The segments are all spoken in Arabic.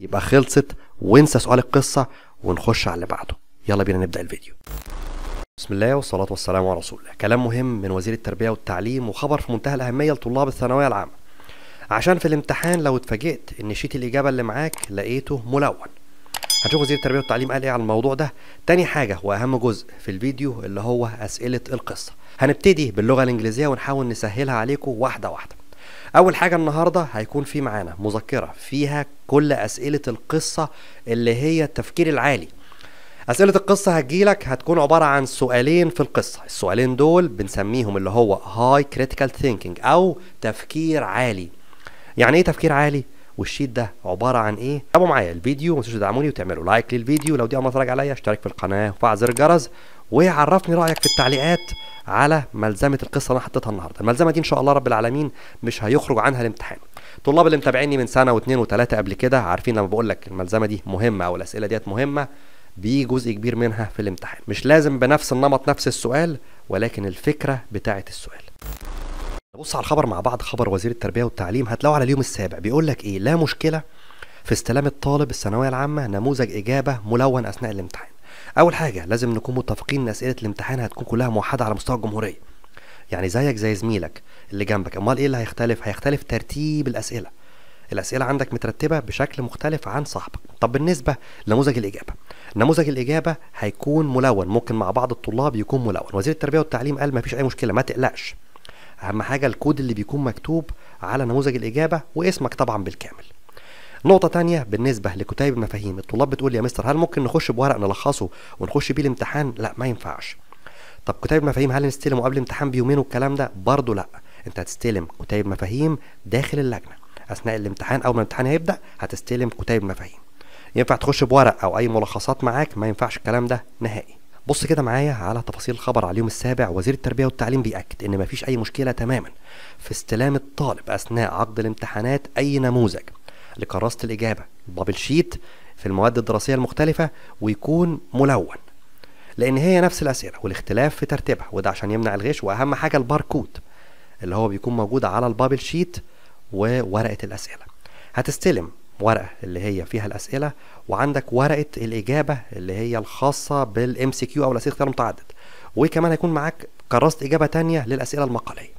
يبقى خلصت وانسى سؤال القصة ونخش على اللي بعده يلا بينا نبدأ الفيديو بسم الله والصلاة والسلام على رسول الله كلام مهم من وزير التربية والتعليم وخبر في منتهى الأهمية لطلاب الثانوية العامة عشان في الامتحان لو اتفاجئت ان شيت الإجابة اللي معاك لقيته ملون هنشوف وزير التربية والتعليم قال ايه على الموضوع ده تاني حاجة وأهم جزء في الفيديو اللي هو أسئلة القصة هنبتدي باللغة الإنجليزية ونحاول نسهلها عليكم واحدة واحدة اول حاجه النهارده هيكون في معانا مذكره فيها كل اسئله القصه اللي هي التفكير العالي أسئلة القصة هتجيلك هتكون عبارة عن سؤالين في القصة السؤالين دول بنسميهم اللي هو هاي كريتيكال ثينكينج أو تفكير عالي يعني إيه تفكير عالي؟ والشيت ده عباره عن ايه تابعوا معايا الفيديو ما تدعموني وتعملوا لايك للفيديو لو دي اول مره تتفرج عليا اشترك في القناه وفعل زر الجرس وعرفني رايك في التعليقات على ملزمه القصه اللي انا حطيتها النهارده الملزمه دي ان شاء الله رب العالمين مش هيخرج عنها الامتحان الطلاب اللي متابعيني من سنه واثنين وثلاثه قبل كده عارفين لما بقول لك الملزمه دي مهمه او الاسئله ديت مهمه بيجي جزء كبير منها في الامتحان مش لازم بنفس النمط نفس السؤال ولكن الفكره بتاعه السؤال بص على الخبر مع بعض خبر وزير التربيه والتعليم هتلاقوه على اليوم السابع بيقول لك ايه لا مشكله في استلام الطالب الثانويه العامه نموذج اجابه ملون اثناء الامتحان اول حاجه لازم نكون متفقين ان اسئله الامتحان هتكون كلها موحده على مستوى الجمهوريه يعني زيك زي زميلك اللي جنبك امال ايه اللي هيختلف هيختلف ترتيب الاسئله الاسئله عندك مترتبه بشكل مختلف عن صاحبك طب بالنسبه لنموذج الاجابه نموذج الاجابه هيكون ملون ممكن مع بعض الطلاب يكون ملون وزير التربيه والتعليم قال مفيش اي مشكله ما تقلقش اهم حاجه الكود اللي بيكون مكتوب على نموذج الاجابه واسمك طبعا بالكامل نقطة تانية بالنسبة لكتيب المفاهيم الطلاب بتقول يا مستر هل ممكن نخش بورق نلخصه ونخش بيه الامتحان لا ما ينفعش طب كتيب المفاهيم هل نستلمه قبل الامتحان بيومين والكلام ده برضه لا انت هتستلم كتيب مفاهيم داخل اللجنة اثناء الامتحان اول ما الامتحان هيبدا هتستلم كتيب مفاهيم ينفع تخش بورق او اي ملخصات معاك ما ينفعش الكلام ده نهائي بص كده معايا على تفاصيل الخبر على اليوم السابع وزير التربية والتعليم بيأكد إن مفيش أي مشكلة تماما في استلام الطالب أثناء عقد الامتحانات أي نموذج لكراسة الإجابة البابل شيت في المواد الدراسية المختلفة ويكون ملون لأن هي نفس الأسئلة والاختلاف في ترتيبها وده عشان يمنع الغش وأهم حاجة الباركود اللي هو بيكون موجود على البابل شيت وورقة الأسئلة هتستلم ورقة اللي هي فيها الأسئلة وعندك ورقة الإجابة اللي هي الخاصة بالام سي كيو أو الأسئلة اختيار متعدد وكمان هيكون معاك كراسة إجابة تانية للأسئلة المقالية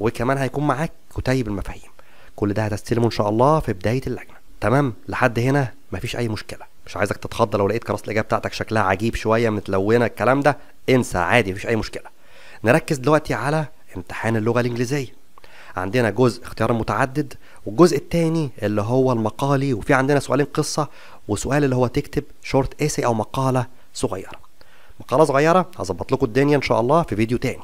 وكمان هيكون معاك كتيب المفاهيم كل ده هتستلمه ان شاء الله في بدايه اللجنه تمام لحد هنا مفيش اي مشكله مش عايزك تتخض لو لقيت كراسه الاجابه بتاعتك شكلها عجيب شويه متلونه الكلام ده انسى عادي مفيش اي مشكله نركز دلوقتي على امتحان اللغه الانجليزيه عندنا جزء اختيار متعدد والجزء الثاني اللي هو المقالي وفي عندنا سؤالين قصه وسؤال اللي هو تكتب شورت ايسي او مقاله صغيره مقاله صغيره هظبط لكم الدنيا ان شاء الله في فيديو تاني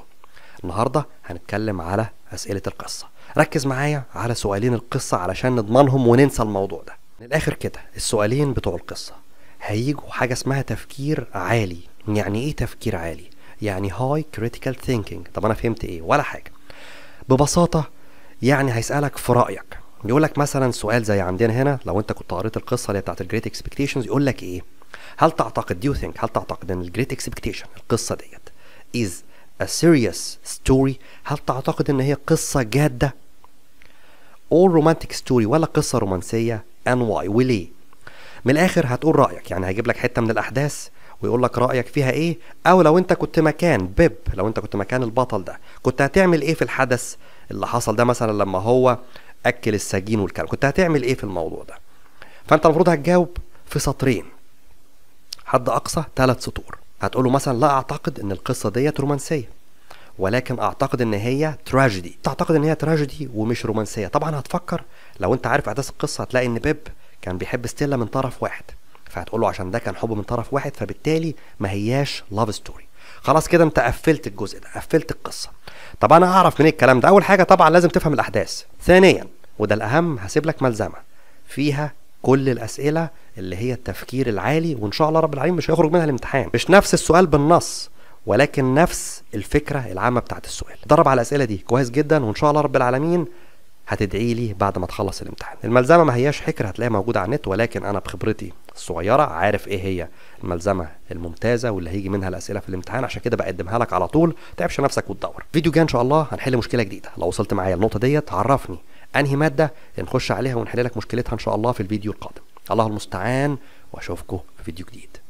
النهارده هنتكلم على اسئله القصه ركز معايا على سؤالين القصه علشان نضمنهم وننسى الموضوع ده من الاخر كده السؤالين بتوع القصه هيجوا حاجه اسمها تفكير عالي يعني ايه تفكير عالي يعني هاي كريتيكال ثينكينج طب انا فهمت ايه ولا حاجه ببساطه يعني هيسالك في رايك يقول لك مثلا سؤال زي عندنا هنا لو انت كنت قريت القصه اللي بتاعت الجريت اكسبكتيشنز يقول لك ايه هل تعتقد ديو ثينك هل تعتقد ان الجريت اكسبكتيشن القصه ديت از a serious story هل تعتقد ان هي قصة جادة all romantic story ولا قصة رومانسية and why وليه من الاخر هتقول رأيك يعني هيجيب لك حتة من الاحداث ويقول لك رأيك فيها ايه او لو انت كنت مكان بيب لو انت كنت مكان البطل ده كنت هتعمل ايه في الحدث اللي حصل ده مثلا لما هو اكل السجين والكلام كنت هتعمل ايه في الموضوع ده فانت المفروض هتجاوب في سطرين حد اقصى ثلاث سطور هتقول له مثلا لا اعتقد ان القصه ديت رومانسيه ولكن اعتقد ان هي تراجيدي تعتقد ان هي تراجيدي ومش رومانسيه طبعا هتفكر لو انت عارف احداث القصه هتلاقي ان بيب كان بيحب ستيلا من طرف واحد فهتقول له عشان ده كان حب من طرف واحد فبالتالي ما هياش لاف ستوري خلاص كده انت قفلت الجزء ده قفلت القصه طب انا اعرف منين إيه الكلام ده اول حاجه طبعا لازم تفهم الاحداث ثانيا وده الاهم هسيب لك ملزمه فيها كل الاسئله اللي هي التفكير العالي وان شاء الله رب العالمين مش هيخرج منها الامتحان مش نفس السؤال بالنص ولكن نفس الفكره العامه بتاعت السؤال اتدرب على الاسئله دي كويس جدا وان شاء الله رب العالمين هتدعي لي بعد ما تخلص الامتحان الملزمه ما هياش حكر هتلاقيها موجوده على النت ولكن انا بخبرتي الصغيره عارف ايه هي الملزمه الممتازه واللي هيجي منها الاسئله في الامتحان عشان كده بقدمها لك على طول تعبش نفسك وتدور فيديو جاي ان شاء الله هنحل مشكله جديده لو وصلت معايا النقطه ديت عرفني انهي ماده نخش عليها ونحل لك مشكلتها ان شاء الله في الفيديو القادم الله المستعان واشوفكم في فيديو جديد